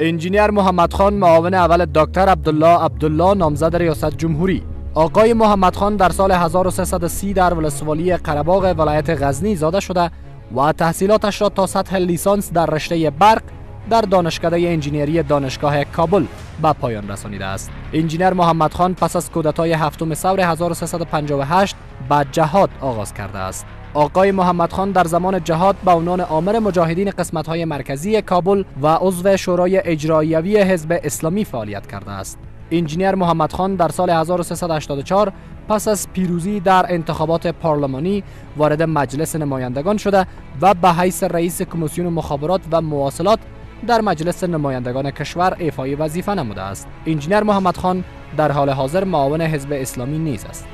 انجینیر محمد خان معاون اول دکتر عبدالله عبدالله نامزد ریاست جمهوری آقای محمد خان در سال 1330 در ولسوالی قرباغ ولایت غزنی زاده شده و تحصیلاتش را تا سطح لیسانس در رشته برق در دانشکده انجینیری دانشگاه کابل به پایان رسانیده است. انجینیر محمد خان پس از کودتای هفتم ثور 1358 به جهاد آغاز کرده است. آقای محمدخان در زمان جهاد به عنوان آمر مجاهدین های مرکزی کابل و عضو شورای اجرایوی حزب اسلامی فعالیت کرده است. انجینیر خان در سال 1384 پس از پیروزی در انتخابات پارلمانی وارد مجلس نمایندگان شده و به حیث رئیس کمیسیون مخابرات و مواصلات در مجلس نمایندگان کشور ایفای وظیفه نموده است. انجینیر محمدخان در حال حاضر معاون حزب اسلامی نیز است.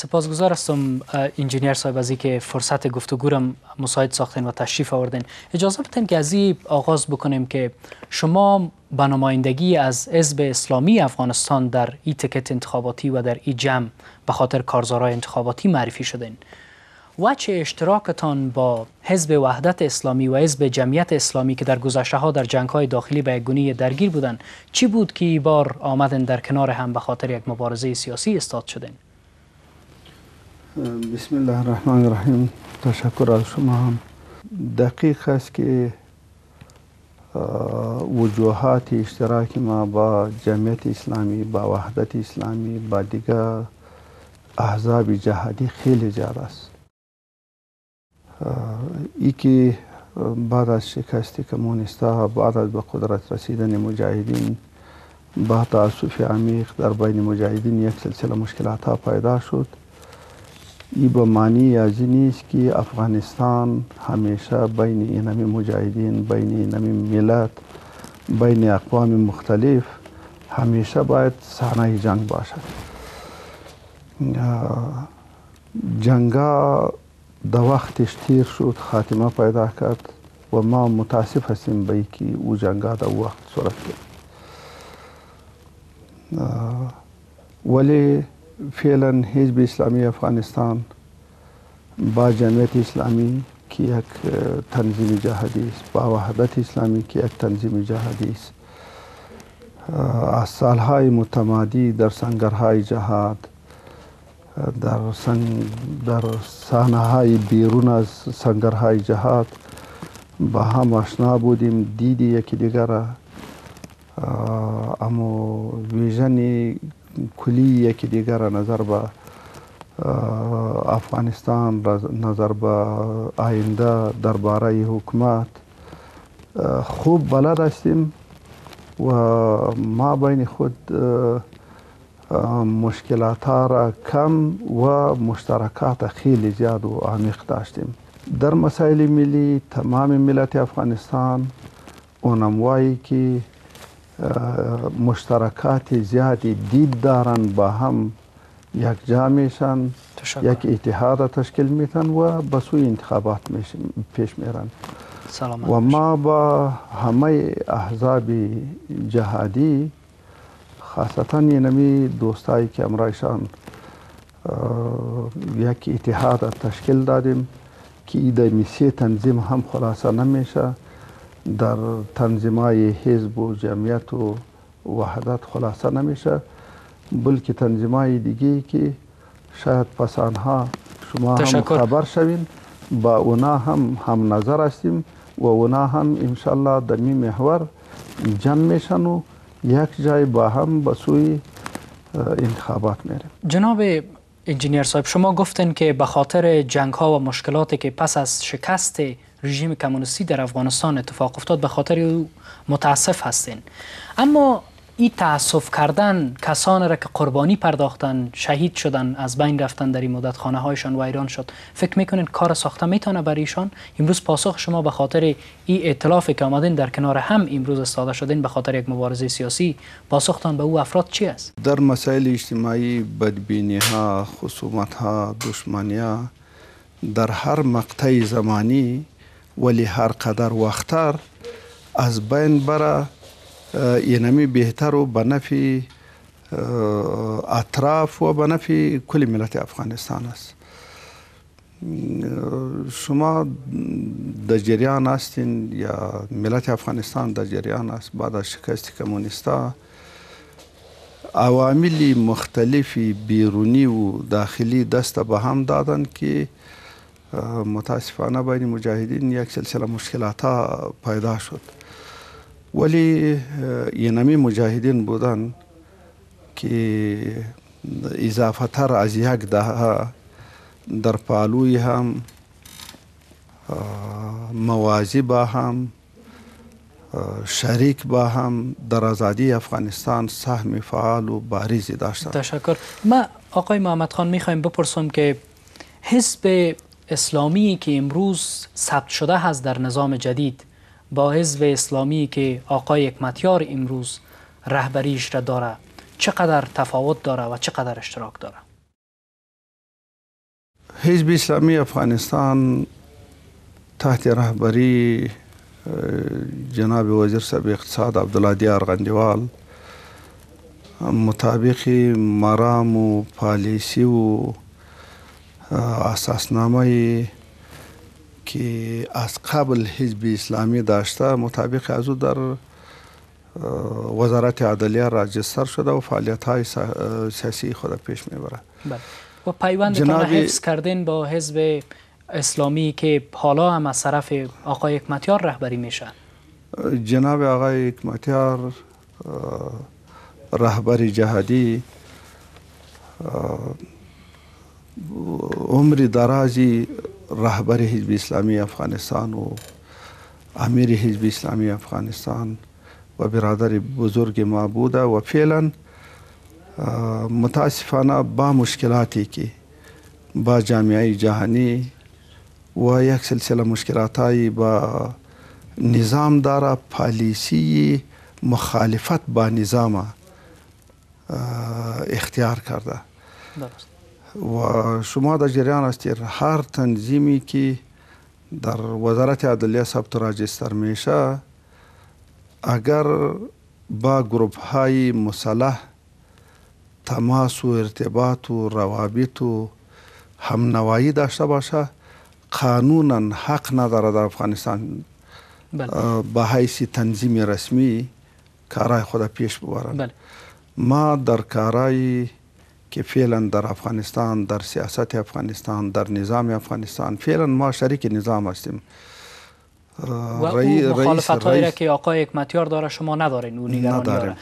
سپاسگزار هستم انجینیر صاحب از که فرصت گفتگو را مساعد ساختین و تشریف آوردین اجازه بدین که از آغاز بکنیم که شما به نمایندگی از حزب اسلامی افغانستان در ای تکت انتخاباتی و در ای جمع به خاطر کارزارهای انتخاباتی معرفی شدین وچه اشتراکتان با حزب وحدت اسلامی و حزب جمعیت اسلامی که در گذشته ها در جنگ های داخلی به گونه درگیر بودند چی بود که ای بار آمدن در کنار هم به خاطر یک مبارزه سیاسی استاد شدین بسم الله الرحمن الرحیم تشکر از شما هم دقیق است که وجوهات اشتراک ما با جمعیت اسلامی با وحدت اسلامی با دیگر احزاب جهادی خیلی جار است ای که بعد از شکست کمونیستا بعد از به قدرت رسیدن مجاهدین با تعصف عمیق در بین مجاهدین یک سلسله مشکلات ها پیدا شد ایبمانی یازینیش که افغانستان همیشه بین اینمی مجاهدین بین اینمی ملت بین اقوام مختلف همیشه باید صحنه جنگ باشد جنگا د وختش تیر شد خاتمه پیدا کرد و ما متاسف هستیم به که او جنگا د وقت صورت گرفت ولی فعلا حزب اسلامی افغانستان با جمعیت اسلامی که یک اه، تنظیم جهادی است با وحدت اسلامی که یک تنظیم جهادی است اه، از سالهای متمادی در سنگرهای جهاد اه، در, سنگ در سانه بیرون از سنگرهای جهاد با هم آشنا بودیم دیدی یکی دیگر اما ویژن کلی یکی دیگر نظر به افغانستان نظر به آینده درباره حکومت خوب بلد هستیم و ما بین خود مشکلات را کم و مشترکات خیلی زیاد و عمیق داشتیم در مسائل ملی تمام ملت افغانستان اونم وایی که مشترکات زیادی دید دارن با هم یک جا میشن یک اتحاد تشکیل میتن و بسوی انتخابات پیش میرن و ما با همه احزاب جهادی خاصتا اینمی دوستایی که امرایشان یک اتحاد تشکیل دادیم که ایده میسی تنظیم هم خلاصه نمیشه در تنظیمای حزب و جمعیت و وحدت خلاصه نمیشه بلکه تنظیمای دیگه که شاید پسانها شما هم خبر شوین با اونا هم هم نظر هستیم و اونا هم انشالله در می محور جمع میشن و یک جای با هم به سوی انتخابات میریم جناب انجینیر صاحب شما گفتن که به خاطر جنگ ها و مشکلاتی که پس از شکست رژیم کمونیستی در افغانستان اتفاق افتاد به خاطر او متاسف هستین اما این تاسف کردن کسان را که قربانی پرداختن شهید شدن از بین رفتن در این مدت خانه هایشان ویران شد فکر میکنین کار ساخته میتونه برای ایشان امروز پاسخ شما به خاطر این ائتلافی که آمدین در کنار هم امروز استاده شدین به خاطر یک مبارزه سیاسی پاسختان به او افراد چی است در مسائل اجتماعی بدبینی ها خصومت ها دشمنی در هر مقطع زمانی ولی هر قدر وقتر از بین بره ینمی بهتر و به نفع اطراف و به نفع کل ملت افغانستان است شما در جریان هستین یا ملت افغانستان در جریان است بعد از شکست کمونیستا عوامل مختلفی بیرونی و داخلی دست به هم دادن که متاسفانه بین مجاهدین یک سلسله مشکلات پیدا شد ولی ینمی مجاهدین بودن که اضافه تر از یک دهه در پالوی هم موازی با هم شریک با هم در آزادی افغانستان سهم فعال و بارزی داشتن تشکر ما آقای محمد خان میخوایم بپرسم که حزب اسلامی که امروز ثبت شده هست در نظام جدید با حزب اسلامی که آقای حکمتیار امروز رهبریش را داره چقدر تفاوت داره و چقدر اشتراک داره حزب اسلامی افغانستان تحت رهبری جناب وزیر صاحب اقتصاد عبدالله دیار غندیوال مطابق مرام و پالیسی و اساسنامه که از قبل حزب اسلامی داشته مطابق از او در وزارت عدلیه راجستر شده و فعالیت های سیاسی خود پیش می بره بله. و پیوند را حفظ کردین با حزب اسلامی که حالا هم از صرف آقای اکمتیار رهبری میشن جناب آقای اکمتیار رهبری جهادی عمر درازی رهبر حزب اسلامی افغانستان و امیر حزب اسلامی افغانستان و برادر بزرگ ما بوده و فعلا متاسفانه با مشکلاتی که با جامعه جهانی و یک سلسله مشکلاتایی با نظام داره پالیسی مخالفت با نظام اختیار کرده درست. و شما در جریان هستید هر تنظیمی که در وزارت عدلیه ثبت راجستر میشه اگر با گروپ های مسلح تماس و ارتباط و روابط و همنوایی داشته باشه قانونا حق نداره در افغانستان بله. به حیث تنظیم رسمی کارای خود پیش ببرن بله. ما در کارای که فعلا در افغانستان در سیاست افغانستان در نظام افغانستان فعلا ما شریک نظام هستیم و رئی مخالفت که آقای حکمتیار داره شما ندارین اون نگرانی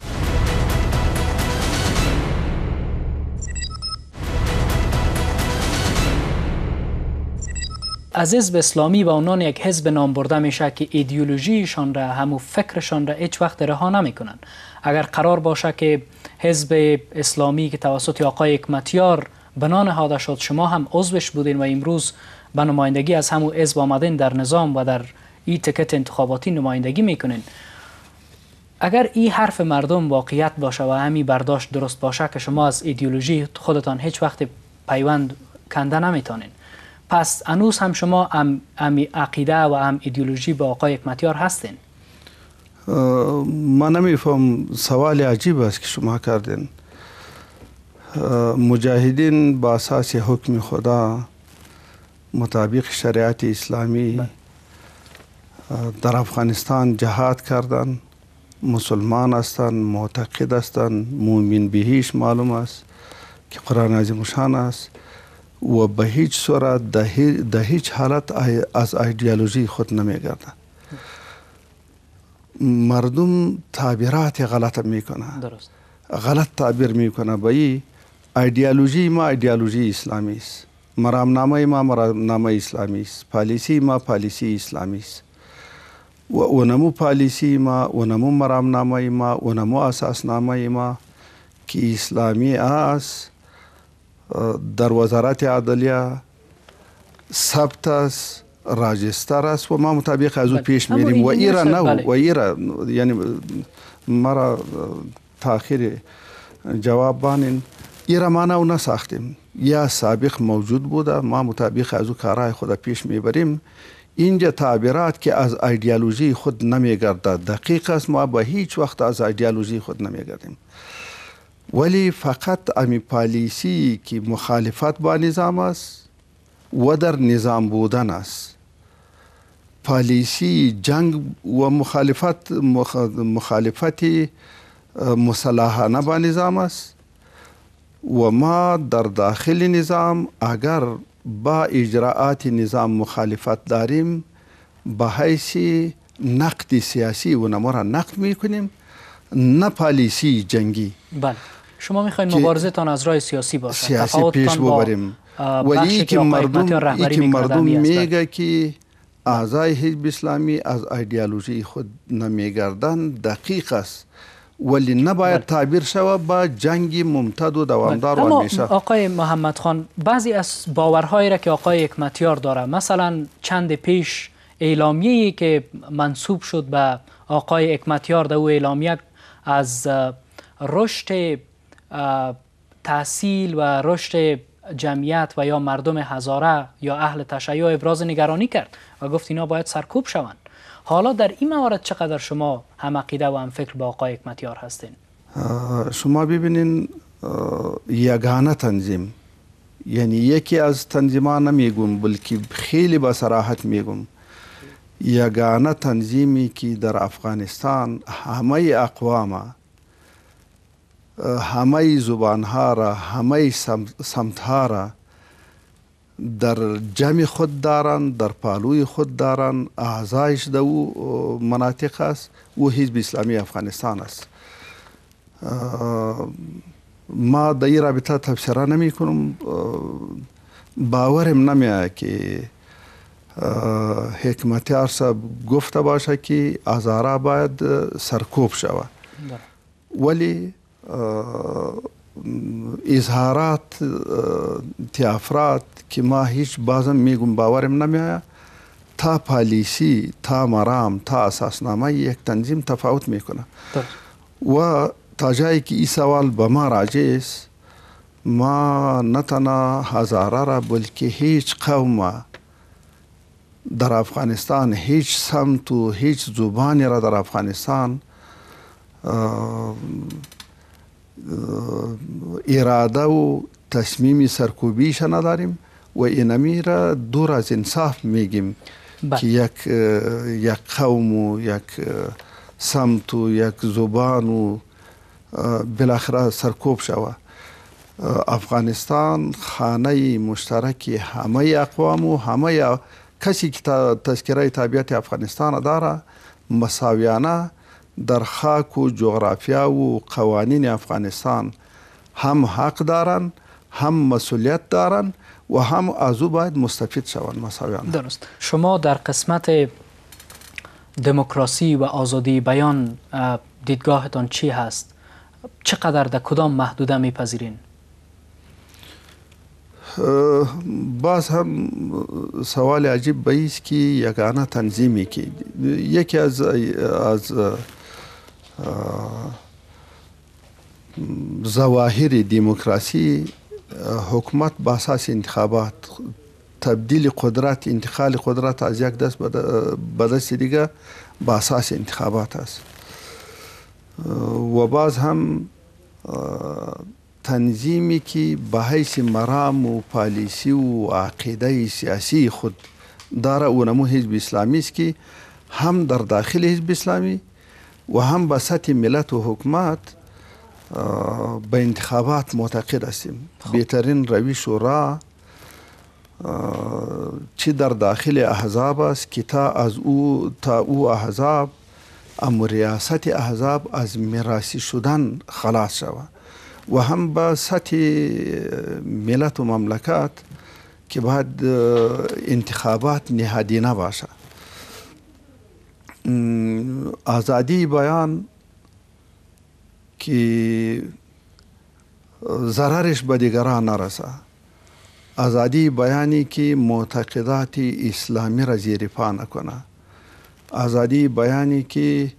از حزب اسلامی به اونان یک حزب نام برده میشه که ایدئولوژیشان را همو فکرشان را هیچ وقت رها نمیکنن اگر قرار باشه که حزب اسلامی که توسط آقای حکمتیار بنا نهاده شد شما هم عضوش بودین و امروز به نمایندگی از همو حزب آمدین در نظام و در ای تکت انتخاباتی نمایندگی میکنین اگر این حرف مردم واقعیت باشه و همین برداشت درست باشه که شما از ایدئولوژی خودتان هیچ وقت پیوند کنده نمیتانین پس انوز هم شما هم, عقیده و هم ایدئولوژی با آقای حکمتیار هستین من نمیفهم سوال عجیب است که شما کردین مجاهدین با اساس حکم خدا مطابق شریعت اسلامی در افغانستان جهاد کردند مسلمان هستند معتقد هستند مؤمن بهیش معلوم است که قرآن عظیم شان است و به هیچ صورت در هیچ حالت از ایدئولوژی خود نمیگردند مردم تعبیرات غلط میکنه درست غلط تعبیر میکنه به ای ایدئولوژی ما ایدئولوژی اسلامی است مرامنامه ما مرامنامه اسلامی است پالیسی ما پالیسی اسلامی است و اونمو پالیسی ما اونمو مرامنامه ما اونمو اساسنامه ما که اسلامی است در وزارت عدلیه ثبت است راجستر است و ما مطابق از او پیش میریم و ایرا نه و ایرا یعنی مرا تاخیر جواب بانین ایرا ما نه ساختیم یا سابق موجود بوده ما مطابق از او کارهای خود پیش میبریم اینجا تعبیرات که از ایدئولوژی خود نمیگردد دقیق است ما به هیچ وقت از ایدئولوژی خود نمیگردیم ولی فقط امی پالیسی که مخالفت با نظام است و در نظام بودن است پالیسی جنگ و مخالفت مخالفت مسلحانه با نظام است و ما در داخل نظام اگر با اجراعات نظام مخالفت داریم به حیث نقد سیاسی و را نقد میکنیم نه پالیسی جنگی بله شما میخواین مبارزه تان از راه سیاسی باشه سیاسی پیش ببریم ولی که مردم مردم میگه که اعضای حزب اسلامی از ایدئولوژی خود نمیگردن دقیق است ولی نباید بله. تعبیر شود با جنگ ممتد و دوامدار بله. و همیشه آقای محمد خان بعضی از باورهایی را که آقای حکمتیار داره مثلا چند پیش اعلامیه که منصوب شد به آقای حکمتیار در او اعلامیه از رشد تحصیل و رشد جمعیت و یا مردم هزاره یا اهل تشیع ابراز نگرانی کرد و گفت اینا باید سرکوب شوند حالا در این موارد چقدر شما هم عقیده و هم فکر با آقای حکمتیار هستین شما ببینین یگانه تنظیم یعنی یکی از تنظیمان نمیگم بلکه خیلی با صراحت میگم یگانه تنظیمی که در افغانستان همه اقوام همه زبان ها را همه سمت ها را در جمع خود دارن در پالوی خود دارن اعضایش دو مناطق است و حزب اسلامی افغانستان است ما د ای رابطه تفسیره نمی کنم باورم نمی که حکمتیار صاحب گفته باشه که ازارا باید سرکوب شوه ولی اظهارات تیافرات که ما هیچ بازم میگم باورم نمیاد تا پالیسی تا مرام تا اساسنامه یک تنظیم تفاوت میکنه و تا جایی که این سوال به ما راجع است ما نه تنها هزاره را بلکې هیچ قومه در افغانستان هیچ سمت و هیچ زبانی را در افغانستان اراده و تصمیم سرکوبیش نداریم و این امیر دور از انصاف میگیم که یک یک قوم و یک سمت و یک زبان و بالاخره سرکوب شوه افغانستان خانه مشترک همه اقوام و همه کسی که تذکره طبیعت افغانستان داره مساویانه در خاک و جغرافیا و قوانین افغانستان هم حق دارن هم مسئولیت دارن و هم از او باید مستفید شون مساویان درست شما در قسمت دموکراسی و آزادی بیان دیدگاهتان چی هست چقدر در کدام محدوده میپذیرین باز هم سوال عجیب به است که یگانه تنظیمی که یکی از از ظواهر دیموکراسی حکومت با اساس انتخابات تبدیل قدرت انتقال قدرت از یک دست به دست دیگه با اساس انتخابات است و باز هم تنظیمی که به حیث مرام و پالیسی و عقیده سیاسی خود داره اونمو حزب اسلامی است که هم در داخل حزب اسلامی و هم به سطح ملت و حکومت به انتخابات معتقد هستیم خب. بهترین روی شورا چی در داخل احزاب است که تا از او تا او احزاب ام ریاست احزاب از میراثی شدن خلاص شود و هم به سطح ملت و مملکت که بعد انتخابات نهادینه باشه ازادي بیان کې ضررش به دیګران نه رسه ازادی بیانی که معتقدات اسلامی را زیر پا نکنه ازادی بیانی که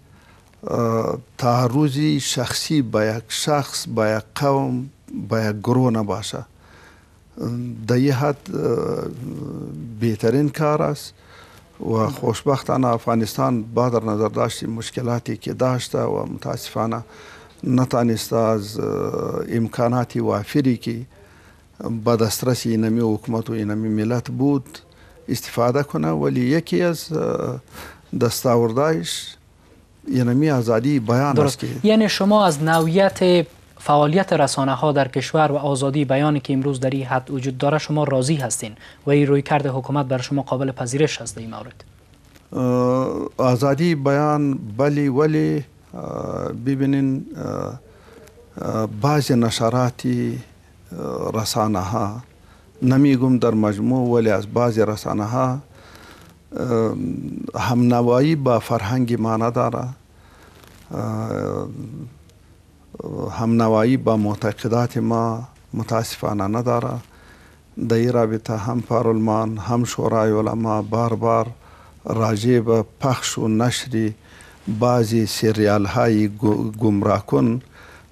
تعرض شخصی به یک شخص به یک قوم به یک گروه نباشه در یه حد بهترین کار است و خوشبختانه افغانستان با در نظر داشت مشکلاتی که داشته و متاسفانه نتانست از امکاناتی وافری که با دسترس اینمی حکومت و اینمی ملت بود استفاده کنه ولی یکی از دستاوردهایش اینمی آزادی بیان است یعنی شما از نویت فعالیت رسانه ها در کشور و آزادی بیان که امروز در این حد وجود داره شما راضی هستین و این روی کرده حکومت بر شما قابل پذیرش هست این مورد آزادی بیان بلی ولی ببینین بعض نشراتی رسانه ها نمیگم در مجموع ولی از بعض رسانه ها هم نوایی با فرهنگ معنا داره همنوایی با معتقدات ما متاسفانه نداره د این رابطه هم پارلمان هم شورای علما بار بار راجع به پخش و نشر بعضی سریال های گمراه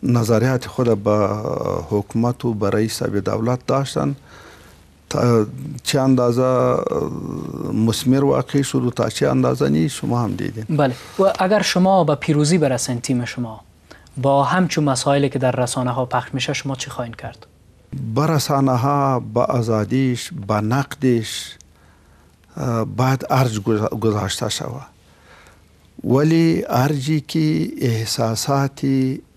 نظریات خود به حکمت و برای رئیس دولت داشتن تا چه اندازه مسمر واقع شد و تا چه اندازه نیست شما هم دیدید بله و اگر شما به پیروزی برسن تیم شما با همچون مسائلی که در رسانه ها پخش میشه شما چی خواهید کرد؟ به رسانه ها به ازادیش به نقدش باید ارج گذاشته شود ولی ارجی که احساسات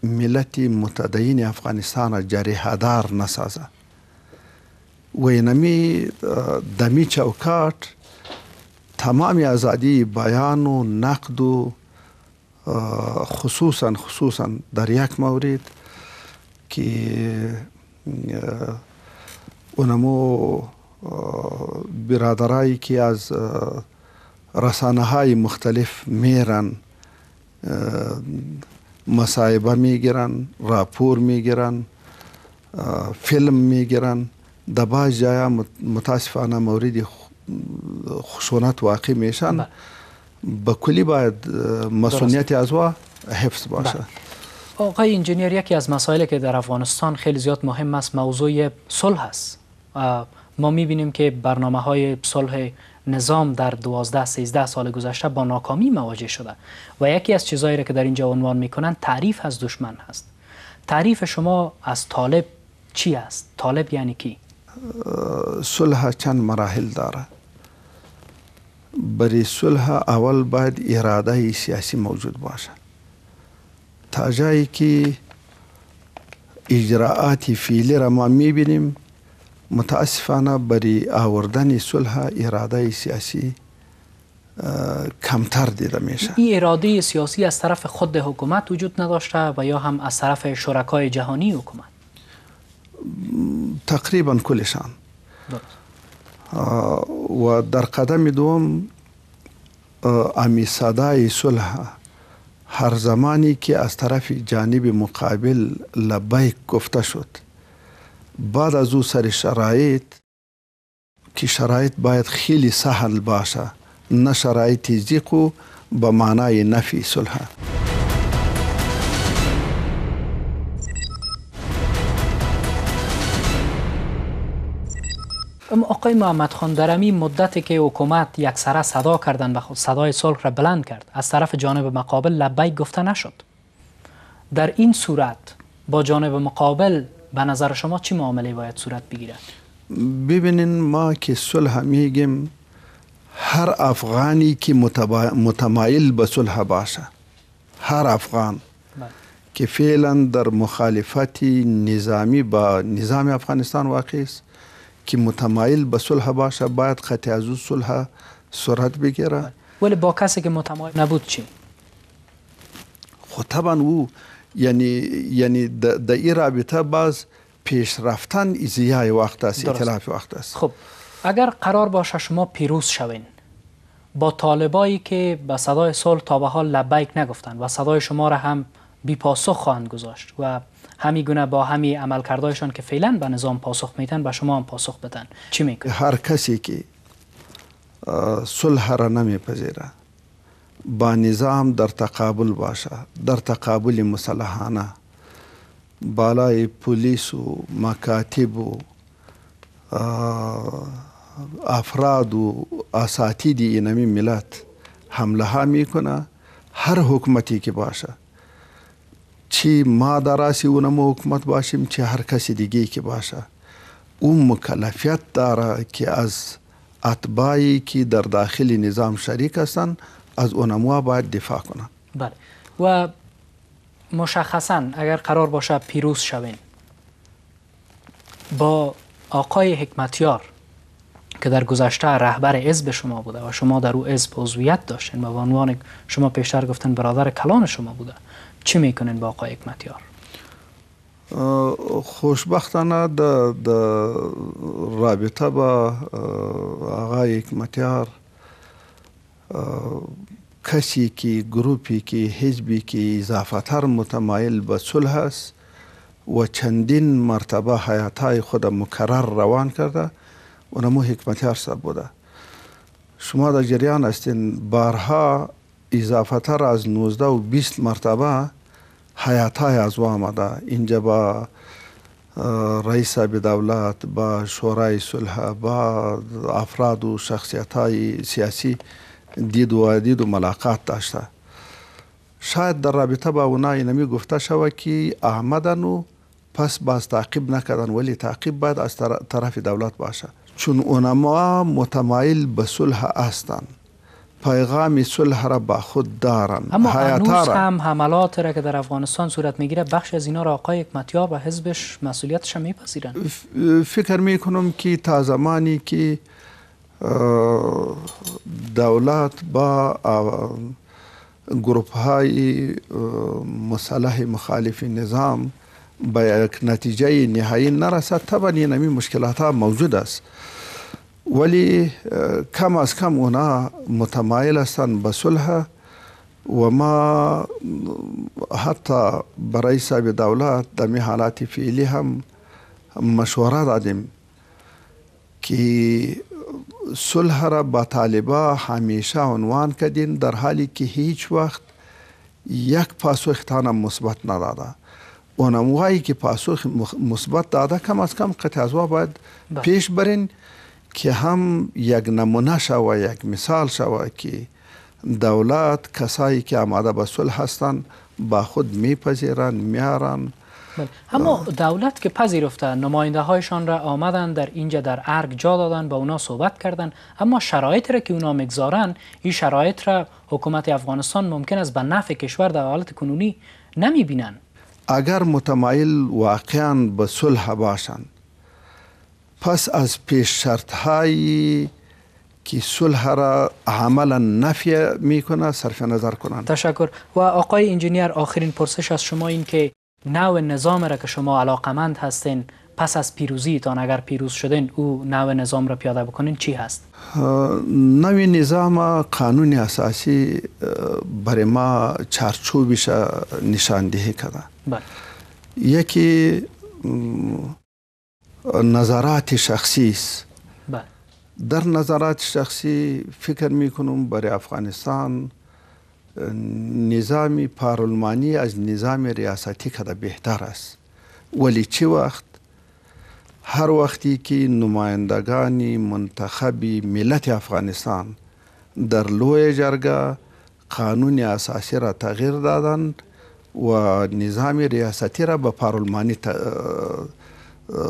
ملت متدین افغانستان دار نسازه و اینمی دمی چوکات تمام ازادی بیان و نقد و خصوصا خصوصا در یک مورد که اونمو برادرایی که از رسانه های مختلف میرن مصاحبه میگیرن راپور میگیرن فیلم میگیرن د بعض جایا متاسفانه مورد خشونت واقع میشن بله. کلی باید مسئولیت از حفظ بله. باشه آقای انجینیر یکی از مسائلی که در افغانستان خیلی زیاد مهم است موضوع صلح است ما بینیم که برنامه های صلح نظام در 12 13 سال گذشته با ناکامی مواجه شده و یکی از چیزهایی را که در اینجا عنوان میکنن تعریف از دشمن هست تعریف شما از طالب چی است طالب یعنی کی صلح چند مراحل داره برای صلح اول باید اراده سیاسی موجود باشد تا جایی که اجراعات فعلی را ما میبینیم متاسفانه برای آوردن صلح اراده سیاسی کمتر دیده میشه این اراده سیاسی از طرف خود حکومت وجود نداشته و یا هم از طرف شرکای جهانی حکومت تقریبا کلشان ودر قدم دوم امی صدای صلح هر زمانی که از طرف جانب مقابل لبیک گفته شد بعد از او سر شرایط که شرایط باید خیلی سهل باشه نه شرایط زیقو به معنای نفی صلح آقای محمد خان در امی مدتی که حکومت یک سره صدا کردن و صدای صلح را بلند کرد از طرف جانب مقابل لبیک گفته نشد در این صورت با جانب مقابل به نظر شما چی معامله باید صورت بگیرد ببینین ما که صلح میگیم هر افغانی که متمایل به صلح باشه هر افغان بله. که فعلا در مخالفت نظامی با نظام افغانستان واقع است که متمایل به صلح باشه باید خطی از او صلح سرعت بگیره ولی با کسی که متمایل نبود چی؟ خب او یعنی یعنی در این رابطه باز پیش رفتن ایزیای وقت است اطلاف وقت است خب اگر قرار باشه شما پیروز شوین با طالبایی که به صدای صلح تا به حال لبیک نگفتن و صدای شما را هم پاسخ خواهند گذاشت و همی گونه با عمل عملکردایشان که فعلا به نظام پاسخ میتن به شما هم پاسخ بدن چی میکنید هر کسی که صلح را نمیپذیره با نظام در تقابل باشه در تقابل مسلحانه بالای پلیس و مکاتب و افراد و اساتید اینمی ملت حمله ها میکنه هر حکومتی که باشه چی مادراسی اونم حکومت باشیم چه هر کسی دیگه که باشه اون مکلفیت داره که از اتباعی که در داخل نظام شریک هستن از ها باید دفاع کنن بله و مشخصا اگر قرار باشه پیروز شوین با آقای حکمتیار که در گذشته رهبر عزب شما بوده و شما در او عزب عضویت داشتین و به عنوان شما پیشتر گفتن برادر کلان شما بوده چه میکنن با آقای حکمتیار خوشبختانه د د رابطه با آقای حکمتیار کسی کی گروپی کی حزبی کی اضافتر متمایل به صلح است و چندین مرتبه حیاتهای خود مکرر روان کرده و نمو حکمتیار صاحب بوده شما در جریان هستین بارها اضافتر از 19 و 20 مرتبه ҳайатҳай азо амада инҷа ба раисаби давлат ба шӯраи сулҳа ба афраду шахсиятҳои сиёсӣ диду адиду малоқат дошта шояд дар рабита ба уна инамӣ гуфта шавад ки аҳмадану пас баз таъқиб накардан вале таъқиб бояд аз тарафи давлат бошад чун унамо мутамаил ба сулҳ ҳастанд پیغام صلح را به خود دارن اما هنوز هم حملات را که در افغانستان صورت میگیره بخش از اینا را آقای حکمتیار و حزبش مسئولیتش را میپذیرن فکر میکنم که تا زمانی که دولت با گروپ های مسلح مخالف نظام به یک نتیجه نهایی نرسد طبعا این مشکلات ها موجود است ولی کم از کم اونا متمایل هستند به صلح و ما حتی برای صاحب دولت دمی حالات فعلی هم مشوره دادیم که صلح را با طالبا همیشه عنوان کردین در حالی که هیچ وقت یک پاسخ تانم مثبت نداده اونم وایی که پاسخ مثبت داده کم از کم قطع باید پیش برین بله. که هم یک نمونه شوه یک مثال شوه که دولت کسایی که آماده به صلح هستند با خود میپذیرند میارند بله. اما دولت که پذیرفته نماینده هایشان را آمدن در اینجا در ارگ جا دادن با اونا صحبت کردن اما شرایط را که اونا مگذارن این شرایط را حکومت افغانستان ممکن است به نفع کشور در حالت کنونی نمیبینن. اگر متمایل واقعا به صلح باشند پس از پیش شرط هایی که صلح را عملا نفی میکنه صرف نظر کنند تشکر و آقای انجینیر آخرین پرسش از شما این که نو نظام را که شما علاقمند هستین پس از پیروزی تان اگر پیروز شدین او نو نظام را پیاده بکنین چی هست نو نظام قانون اساسی برای ما چارچوبش نشاندهی کرده بله. یکی نظرات شخصی است در نظرات شخصی فکر می کنم برای افغانستان نظام پارلمانی از نظام ریاستی کده بهتر است ولی چه وقت هر وقتی که نمایندگان منتخب ملت افغانستان در لوی جرگه قانون اساسی را تغییر دادند و نظام ریاستی را به پارلمانی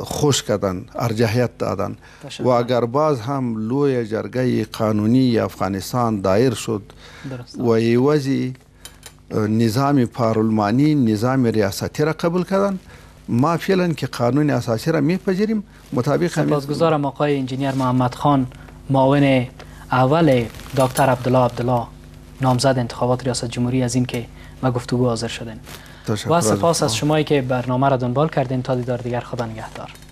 خوش کردن ارجحیت دادن و اگر باز هم لوی جرگه قانونی افغانستان دایر شد و ایوازی نظام پارلمانی نظام ریاستی را قبول کردن ما فعلا که قانون اساسی را میپذیریم مطابق سپاسگزارم آقای انجینیر محمد خان معاون اول دکتر عبدالله عبدالله نامزد انتخابات ریاست جمهوری از این که ما گفتگو حاضر شدیم تشکر با سپاس از شمایی که برنامه را دنبال کردین تا دیدار دیگر خدا نگهدار